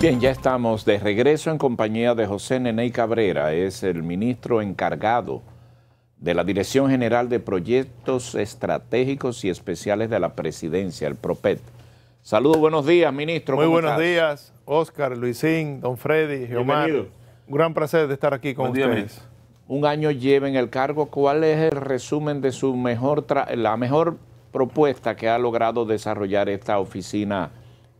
Bien, ya estamos de regreso en compañía de José Neney Cabrera, es el ministro encargado de la Dirección General de Proyectos Estratégicos y Especiales de la Presidencia, el PROPET. Saludos, buenos días, ministro. Muy buenos días, Oscar, Luisín, Don Freddy, Geomar. Un gran placer de estar aquí con ustedes. Un año lleva en el cargo. ¿Cuál es el resumen de su mejor la mejor propuesta que ha logrado desarrollar esta oficina?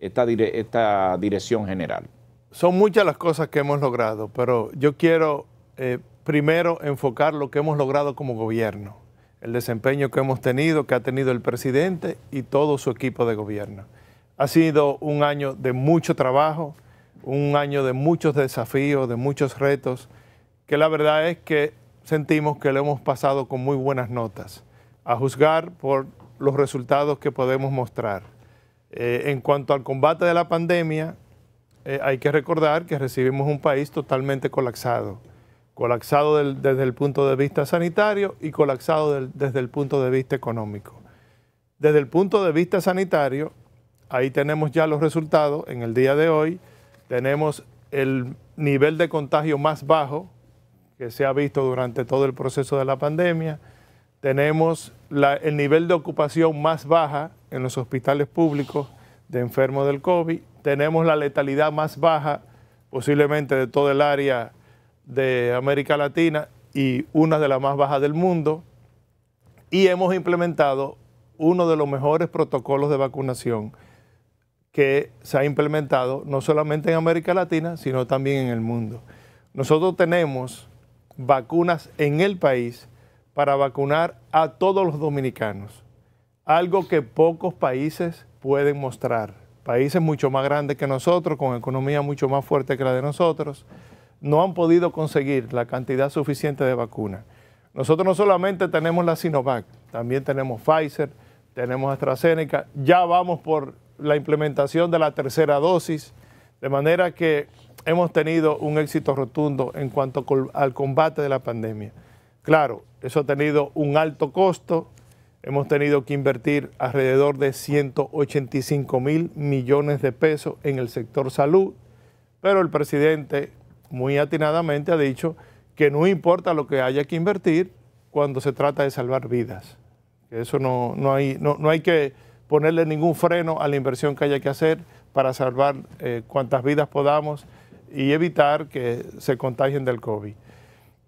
esta, dirección general? Son muchas las cosas que hemos logrado, pero yo quiero eh, primero enfocar lo que hemos logrado como gobierno, el desempeño que hemos tenido, que ha tenido el presidente y todo su equipo de gobierno. Ha sido un año de mucho trabajo, un año de muchos desafíos, de muchos retos, que la verdad es que sentimos que lo hemos pasado con muy buenas notas, a juzgar por los resultados que podemos mostrar. Eh, en cuanto al combate de la pandemia, eh, hay que recordar que recibimos un país totalmente colapsado, colapsado desde el punto de vista sanitario y colapsado desde el punto de vista económico. Desde el punto de vista sanitario, ahí tenemos ya los resultados en el día de hoy, tenemos el nivel de contagio más bajo que se ha visto durante todo el proceso de la pandemia, tenemos el nivel de ocupación más baja en los hospitales públicos de enfermos del COVID. Tenemos la letalidad más baja posiblemente de todo el área de América Latina y una de las más bajas del mundo. Y hemos implementado uno de los mejores protocolos de vacunación que se ha implementado no solamente en América Latina, sino también en el mundo. Nosotros tenemos vacunas en el país para vacunar a todos los dominicanos algo que pocos países pueden mostrar. Países mucho más grandes que nosotros, con economía mucho más fuerte que la de nosotros, no han podido conseguir la cantidad suficiente de vacunas. Nosotros no solamente tenemos la Sinovac, también tenemos Pfizer, tenemos AstraZeneca, ya vamos por la implementación de la tercera dosis, de manera que hemos tenido un éxito rotundo en cuanto al combate de la pandemia. Claro, eso ha tenido un alto costo, Hemos tenido que invertir alrededor de 185 mil millones de pesos en el sector salud, pero el presidente muy atinadamente ha dicho que no importa lo que haya que invertir cuando se trata de salvar vidas. eso no, hay, no, hay que ponerle ningún freno a la inversión que haya que hacer para salvar eh, cuantas vidas podamos y evitar que se contagien del COVID.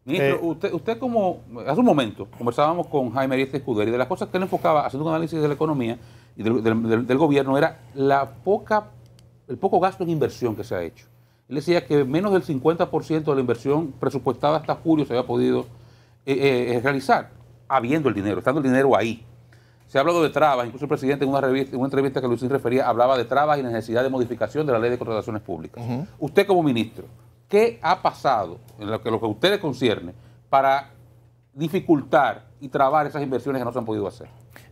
Ministro, eh, usted, como, hace un momento conversábamos con Jaime Arias Escudero y de las cosas que él enfocaba haciendo un análisis de la economía y del, gobierno era la poca, el poco gasto en inversión que se ha hecho. Él decía que menos del 50% de la inversión presupuestada hasta julio se había podido eh, eh, realizar, habiendo el dinero, estando el dinero ahí. Se ha hablado de trabas, incluso el presidente en una, revista, en una entrevista que Luis refería hablaba de trabas y necesidad de modificación de la ley de contrataciones públicas. Usted como ministro, ¿qué ha pasado en lo que, a ustedes concierne para dificultar y trabar esas inversiones que no se han podido hacer?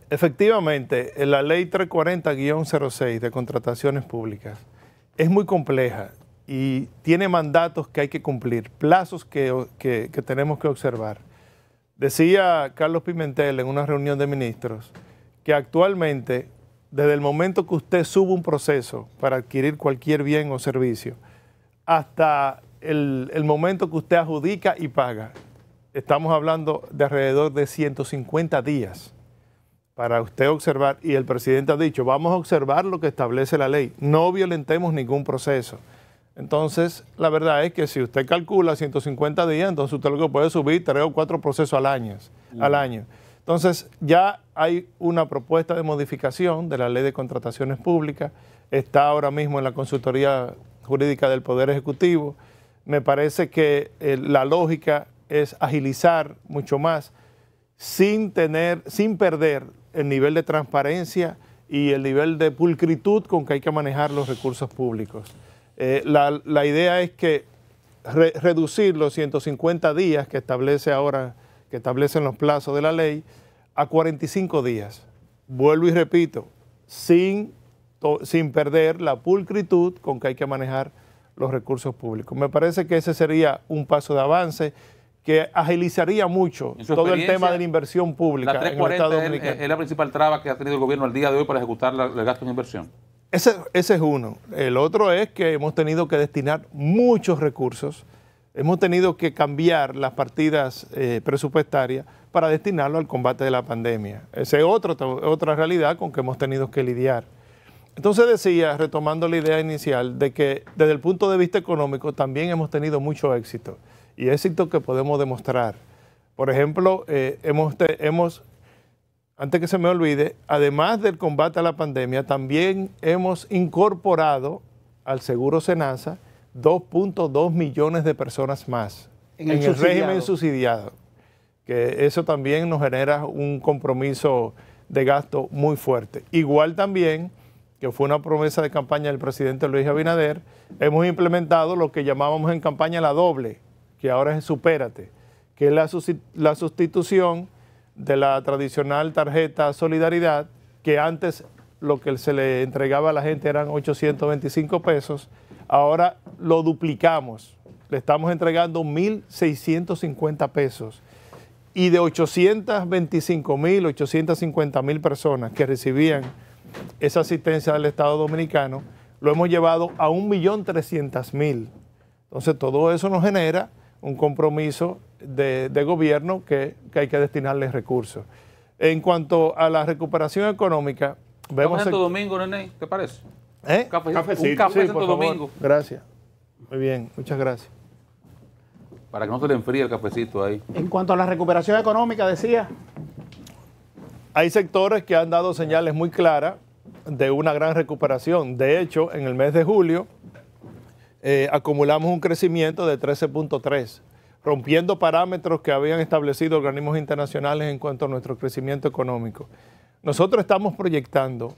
Efectivamente, la ley 340-06 de contrataciones públicas es muy compleja y tiene mandatos que hay que cumplir, plazos que, que tenemos que observar. Decía Carlos Pimentel en una reunión de ministros que actualmente, desde el momento que usted sube un proceso para adquirir cualquier bien o servicio, hasta el, momento que usted adjudica y paga, estamos hablando de alrededor de 150 días para usted observar, y el presidente ha dicho, vamos a observar lo que establece la ley, no violentemos ningún proceso. Entonces, la verdad es que si usted calcula 150 días, entonces usted lo que puede subir tres o cuatro procesos al año, al año. Entonces, ya hay una propuesta de modificación de la ley de contrataciones públicas, está ahora mismo en la consultoría jurídica del Poder Ejecutivo, me parece que eh, la lógica es agilizar mucho más sin tener, sin perder el nivel de transparencia y el nivel de pulcritud con que hay que manejar los recursos públicos. Eh, la, idea es que reducir los 150 días que establece ahora, que establecen los plazos de la ley, a 45 días. Vuelvo y repito, sin, sin perder la pulcritud con que hay que manejar los recursos públicos. Me parece que ese sería un paso de avance que agilizaría mucho todo el tema de la inversión pública en el Estado Dominicano. Es, la principal traba que ha tenido el gobierno al día de hoy para ejecutar el gasto en inversión. Ese, ese, es uno. El otro es que hemos tenido que destinar muchos recursos, hemos tenido que cambiar las partidas eh, presupuestarias para destinarlo al combate de la pandemia. Esa es otra realidad con que hemos tenido que lidiar. Entonces decía, retomando la idea inicial, de que desde el punto de vista económico también hemos tenido mucho éxito y éxito que podemos demostrar. Por ejemplo, eh, hemos, antes que se me olvide, además del combate a la pandemia, también hemos incorporado al seguro Senasa 2.2 millones de personas más en, el, régimen subsidiado, que eso también nos genera un compromiso de gasto muy fuerte. Igual también que fue una promesa de campaña del presidente Luis Abinader, hemos implementado lo que llamábamos en campaña la doble, que ahora es Supérate, que es la, la sustitución de la tradicional tarjeta Solidaridad, que antes lo que se le entregaba a la gente eran 825 pesos, ahora lo duplicamos, le estamos entregando 1.650 pesos. Y de 825 mil, 850 mil personas que recibían esa asistencia del Estado Dominicano, lo hemos llevado a 1.300.000. Entonces todo eso nos genera un compromiso de, gobierno que, hay que destinarles recursos. En cuanto a la recuperación económica, vemos... Santo Domingo, Nene, ¿te parece? ¿Eh? Cafecito. Domingo. Gracias. Muy bien, muchas gracias. Para que no se le enfríe el cafecito ahí. En cuanto a la recuperación económica, decía... Hay sectores que han dado señales muy claras de una gran recuperación. De hecho, en el mes de julio eh, acumulamos un crecimiento de 13.3, rompiendo parámetros que habían establecido organismos internacionales en cuanto a nuestro crecimiento económico. Nosotros estamos proyectando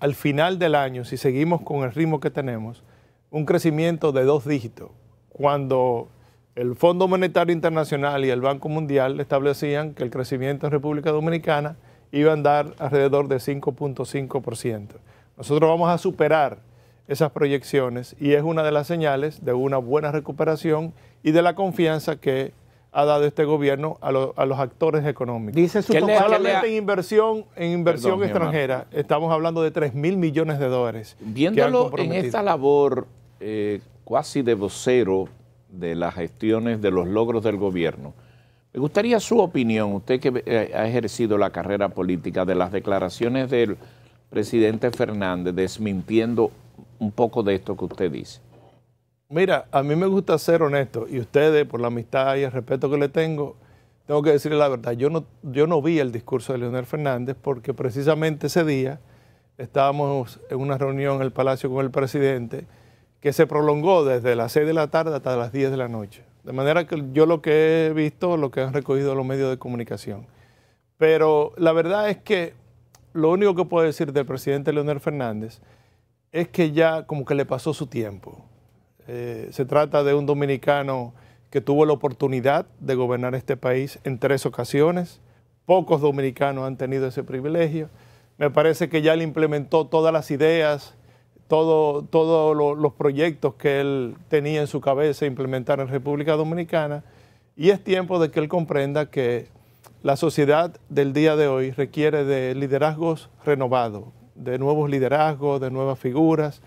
al final del año, si seguimos con el ritmo que tenemos, un crecimiento de dos dígitos, cuando el Fondo Monetario Internacional y el Banco Mundial establecían que el crecimiento en República Dominicana iba a andar alrededor de 5.5%. Nosotros vamos a superar esas proyecciones y es una de las señales de una buena recuperación y de la confianza que ha dado este gobierno a, los actores económicos. Dice su solamente en inversión, en inversión extranjera, estamos hablando de 3 mil millones de dólares. Viéndolo en esta labor eh, casi de vocero de las gestiones, de los logros del gobierno, me gustaría su opinión, usted que eh, ha ejercido la carrera política, de las declaraciones del presidente Fernández desmintiendo un poco de esto que usted dice. Mira, a mí me gusta ser honesto y ustedes, por la amistad y el respeto que le tengo, tengo que decirle la verdad. Yo no, yo no vi el discurso de Leonel Fernández porque precisamente ese día estábamos en una reunión en el Palacio con el presidente que se prolongó desde las 6 de la tarde hasta las 10 de la noche. De manera que yo lo que he visto, lo que han recogido los medios de comunicación. Pero la verdad es que lo único que puedo decir del presidente Leonel Fernández es que ya como que le pasó su tiempo. Eh, se trata de un dominicano que tuvo la oportunidad de gobernar este país en tres ocasiones. Pocos dominicanos han tenido ese privilegio. Me parece que ya le implementó todas las ideas todos los proyectos que él tenía en su cabeza implementar en República Dominicana y es tiempo de que él comprenda que la sociedad del día de hoy requiere de liderazgos renovados, de nuevos liderazgos, de nuevas figuras.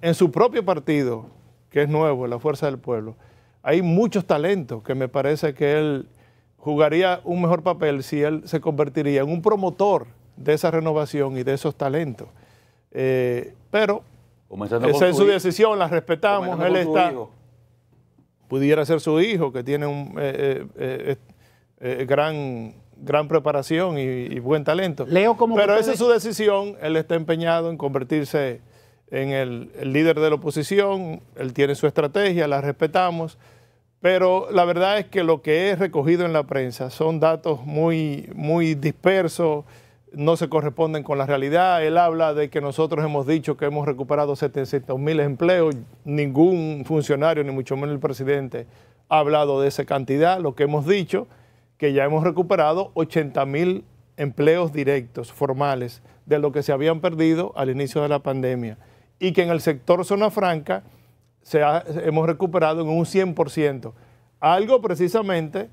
En su propio partido, que es nuevo, la Fuerza del Pueblo, hay muchos talentos que me parece que él jugaría un mejor papel si él se convertiría en un promotor de esa renovación y de esos talentos. Eh, pero esa es su, decisión, la respetamos. Él está. Pudiera ser su hijo, que tiene un eh, eh, gran, gran preparación y, buen talento. Pero esa es su decisión. Él está empeñado en convertirse en el, líder de la oposición. Él tiene su estrategia, la respetamos. Pero la verdad es que lo que he recogido en la prensa son datos muy, muy dispersos no se corresponden con la realidad. Él habla de que nosotros hemos dicho que hemos recuperado 700 mil empleos. Ningún funcionario, ni mucho menos el presidente, ha hablado de esa cantidad. Lo que hemos dicho, que ya hemos recuperado 80 mil empleos directos, formales, de lo que se habían perdido al inicio de la pandemia. Y que en el sector zona franca se hemos recuperado en un 100%. Algo precisamente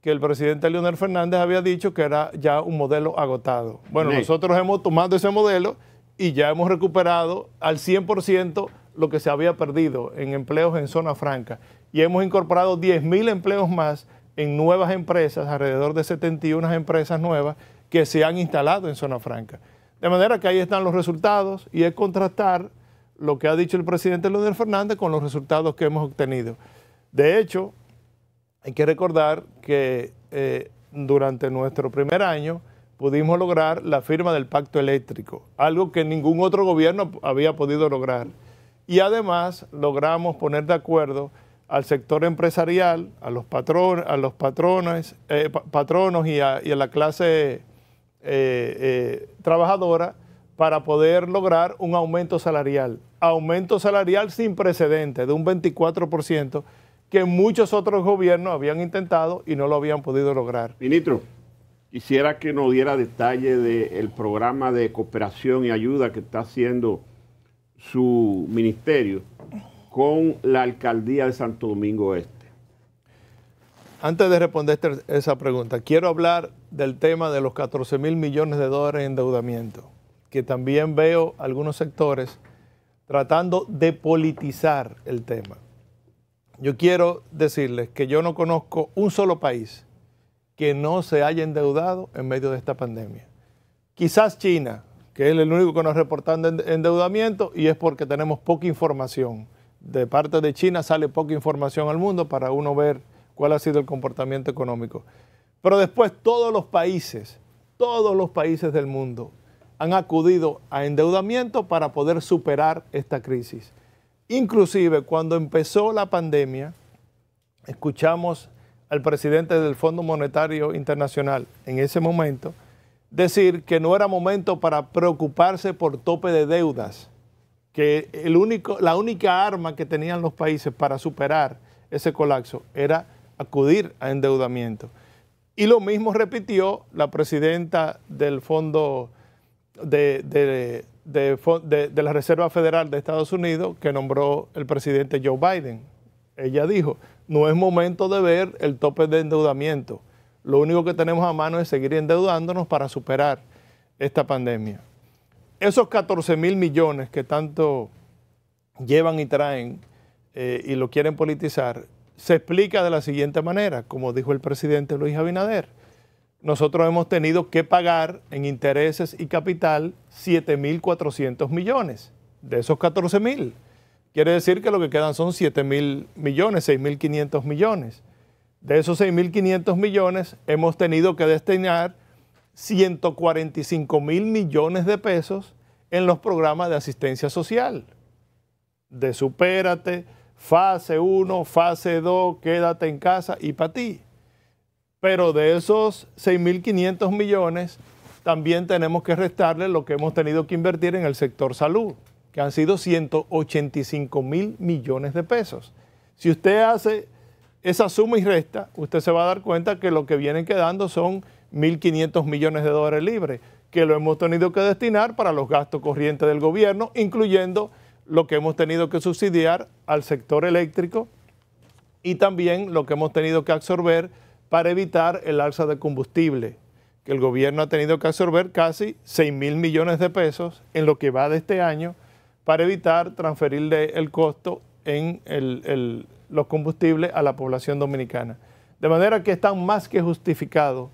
que el presidente Leonel Fernández había dicho que era ya un modelo agotado. Bueno, nosotros hemos tomado ese modelo y ya hemos recuperado al 100% lo que se había perdido en empleos en zona franca. Y hemos incorporado 10.000 empleos más en nuevas empresas, alrededor de 71 empresas nuevas que se han instalado en zona franca. De manera que ahí están los resultados y es contrastar lo que ha dicho el presidente Leonel Fernández con los resultados que hemos obtenido. De hecho, hay que recordar que eh, durante nuestro primer año pudimos lograr la firma del pacto eléctrico, algo que ningún otro gobierno había podido lograr. Y además logramos poner de acuerdo al sector empresarial, a los, a los eh, patronos y a, la clase eh, trabajadora para poder lograr un aumento salarial. Aumento salarial sin precedente, de un 24% que muchos otros gobiernos habían intentado y no lo habían podido lograr. Ministro, quisiera que nos diera detalle del programa de cooperación y ayuda que está haciendo su ministerio con la alcaldía de Santo Domingo Este. Antes de responder este, esa pregunta, quiero hablar del tema de los 14 mil millones de dólares en endeudamiento, que también veo algunos sectores tratando de politizar el tema yo quiero decirles que yo no conozco un solo país que no se haya endeudado en medio de esta pandemia. Quizás China, que es el único que nos reporta endeudamiento y es porque tenemos poca información. De parte de China sale poca información al mundo para uno ver cuál ha sido el comportamiento económico. Pero después todos los países, todos los países del mundo han acudido a endeudamiento para poder superar esta crisis. Inclusive cuando empezó la pandemia, escuchamos al presidente del Fondo Monetario Internacional en ese momento decir que no era momento para preocuparse por tope de deudas, que el único, la única arma que tenían los países para superar ese colapso era acudir a endeudamiento. Y lo mismo repitió la presidenta del Fondo de, de, de, la Reserva Federal de Estados Unidos que nombró el presidente Joe Biden. Ella dijo, no es momento de ver el tope de endeudamiento. Lo único que tenemos a mano es seguir endeudándonos para superar esta pandemia. Esos 14 mil millones que tanto llevan y traen eh, y lo quieren politizar, se explica de la siguiente manera, como dijo el presidente Luis Abinader nosotros hemos tenido que pagar en intereses y capital 7.400 millones de esos 14.000. Quiere decir que lo que quedan son 7.000 millones, 6.500 millones. De esos 6.500 millones hemos tenido que destinar 145.000 millones de pesos en los programas de asistencia social. De Supérate, Fase 1, Fase 2, Quédate en casa y para ti. Pero de esos 6.500 millones, también tenemos que restarle lo que hemos tenido que invertir en el sector salud, que han sido 185 mil millones de pesos. Si usted hace esa suma y resta, usted se va a dar cuenta que lo que viene quedando son 1.500 millones de dólares libres, que lo hemos tenido que destinar para los gastos corrientes del gobierno, incluyendo lo que hemos tenido que subsidiar al sector eléctrico y también lo que hemos tenido que absorber para evitar el alza de combustible, que el gobierno ha tenido que absorber casi 6 mil millones de pesos en lo que va de este año para evitar transferirle el costo en los combustibles a la población dominicana. De manera que están más que justificados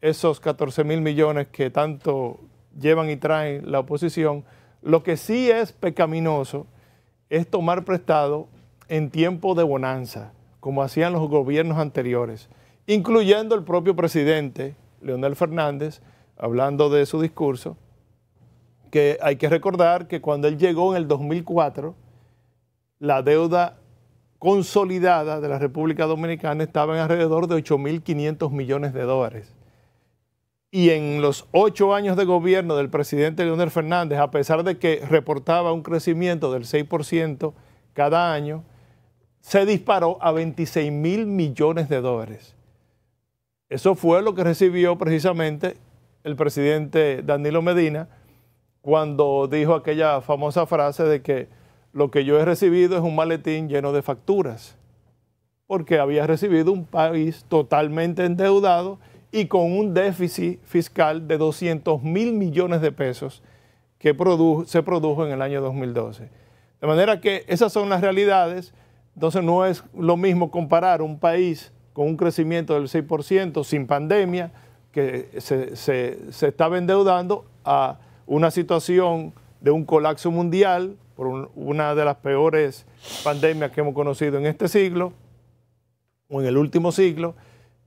esos 14 mil millones que tanto llevan y traen la oposición. Lo que sí es pecaminoso es tomar prestado en tiempo de bonanza, como hacían los gobiernos anteriores incluyendo el propio presidente, Leonel Fernández, hablando de su discurso, que hay que recordar que cuando él llegó en el 2004, la deuda consolidada de la República Dominicana estaba en alrededor de 8.500 millones de dólares. Y en los ocho años de gobierno del presidente Leonel Fernández, a pesar de que reportaba un crecimiento del 6% cada año, se disparó a 26 mil millones de dólares. Eso fue lo que recibió precisamente el presidente Danilo Medina cuando dijo aquella famosa frase de que lo que yo he recibido es un maletín lleno de facturas, porque había recibido un país totalmente endeudado y con un déficit fiscal de 200 mil millones de pesos que se produjo en el año 2012. De manera que esas son las realidades, entonces no es lo mismo comparar un país con un crecimiento del 6%, sin pandemia, que se, estaba endeudando a una situación de un colapso mundial por una de las peores pandemias que hemos conocido en este siglo o en el último siglo.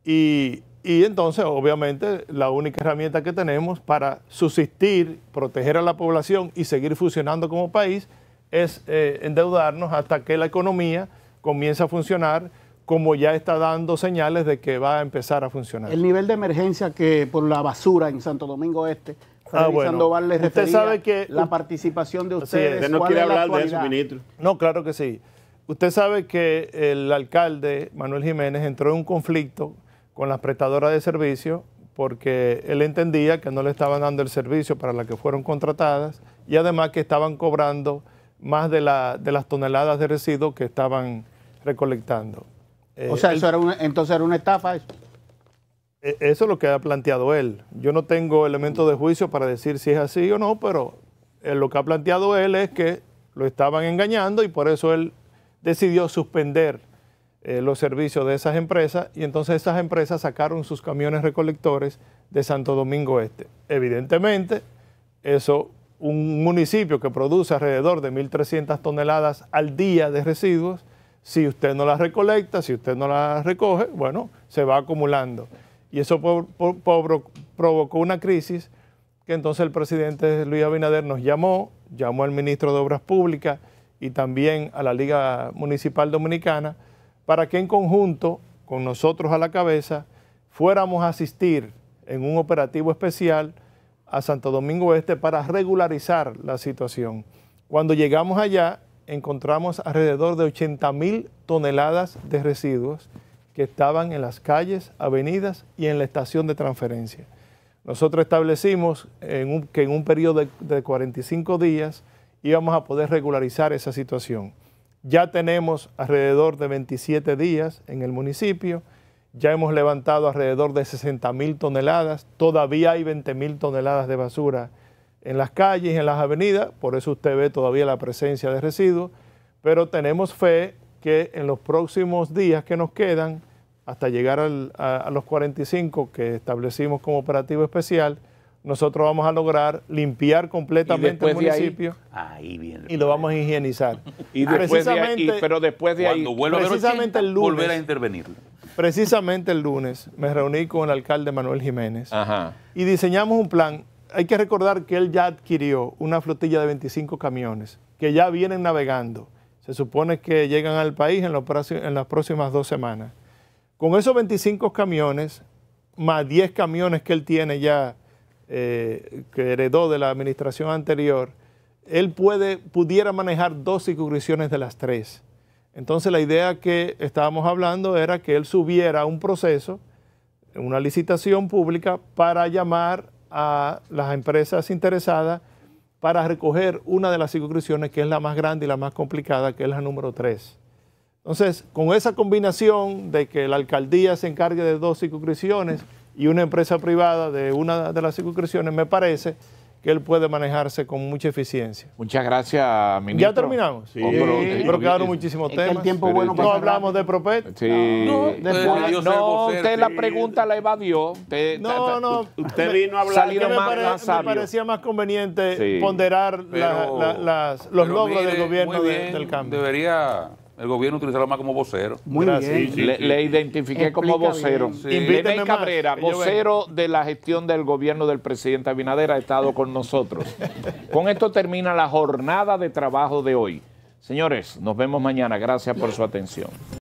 Y, entonces, obviamente, la única herramienta que tenemos para subsistir, proteger a la población y seguir funcionando como país es eh, endeudarnos hasta que la economía comience a funcionar como ya está dando señales de que va a empezar a funcionar. El nivel de emergencia que por la basura en Santo Domingo Este, ah, bueno. les usted sabe que la participación de ustedes. Usted no quiere hablar de eso, ministro. No, claro que sí. Usted sabe que el alcalde Manuel Jiménez entró en un conflicto con las prestadoras de servicio porque él entendía que no le estaban dando el servicio para la que fueron contratadas y además que estaban cobrando más de, de las toneladas de residuos que estaban recolectando. Eh, o sea, eso era entonces era una estafa eh, eso. es lo que ha planteado él. Yo no tengo elementos de juicio para decir si es así o no, pero eh, lo que ha planteado él es que lo estaban engañando y por eso él decidió suspender los servicios de esas empresas y entonces esas empresas sacaron sus camiones recolectores de Santo Domingo Este. Evidentemente, eso, un municipio que produce alrededor de 1.300 toneladas al día de residuos, si usted no la recolecta, si usted no la recoge, bueno, se va acumulando. Y eso provocó una crisis que entonces el presidente Luis Abinader nos llamó, llamó al ministro de Obras Públicas y también a la Liga Municipal Dominicana, para que en conjunto, con nosotros a la cabeza, fuéramos a asistir en un operativo especial a Santo Domingo Este para regularizar la situación. Cuando llegamos allá, encontramos alrededor de 80 mil toneladas de residuos que estaban en las calles, avenidas y en la estación de transferencia. Nosotros establecimos que en un periodo de, de 45 días íbamos a poder regularizar esa situación. Ya tenemos alrededor de 27 días en el municipio, ya hemos levantado alrededor de 60 mil toneladas, todavía hay 20 mil toneladas de basura en las calles, en las avenidas, por eso usted ve todavía la presencia de residuos, pero tenemos fe que en los próximos días que nos quedan, hasta llegar a, los 45 que establecimos como operativo especial, nosotros vamos a lograr limpiar completamente el municipio y lo vamos a higienizar. y pero después de ahí, precisamente el lunes, volver a intervenir. Precisamente el lunes me reuní con el alcalde Manuel Jiménez y diseñamos un plan hay que recordar que él ya adquirió una flotilla de 25 camiones que ya vienen navegando. Se supone que llegan al país en, las próximas dos semanas. Con esos 25 camiones, más 10 camiones que él tiene ya, eh, que heredó de la administración anterior, él puede, pudiera manejar dos circunstancias de las tres. Entonces la idea que estábamos hablando era que él subiera un proceso, una licitación pública para llamar a las empresas interesadas para recoger una de las circunscripciones que es la más grande y la más complicada, que es la número 3. Entonces, con esa combinación de que la alcaldía se encargue de dos circunscripciones y una empresa privada de una de las circunscripciones, me parece que él puede manejarse con mucha eficiencia. Muchas gracias, ministro. Ya terminamos. Sí, pero, quedaron muchísimos temas. El tiempo bueno no hablamos de Propet. Sí. No, usted la pregunta la evadió. Usted, no, no. Usted vino a hablar. de me, más, me parecía más conveniente ponderar los logros del gobierno del cambio. Debería el gobierno utilizará más como vocero. Muy bien. le, identifiqué como vocero. Invité Cabrera, vocero de la gestión del gobierno del presidente Abinader, ha estado con nosotros. con esto termina la jornada de trabajo de hoy. Señores, nos vemos mañana. Gracias por su atención.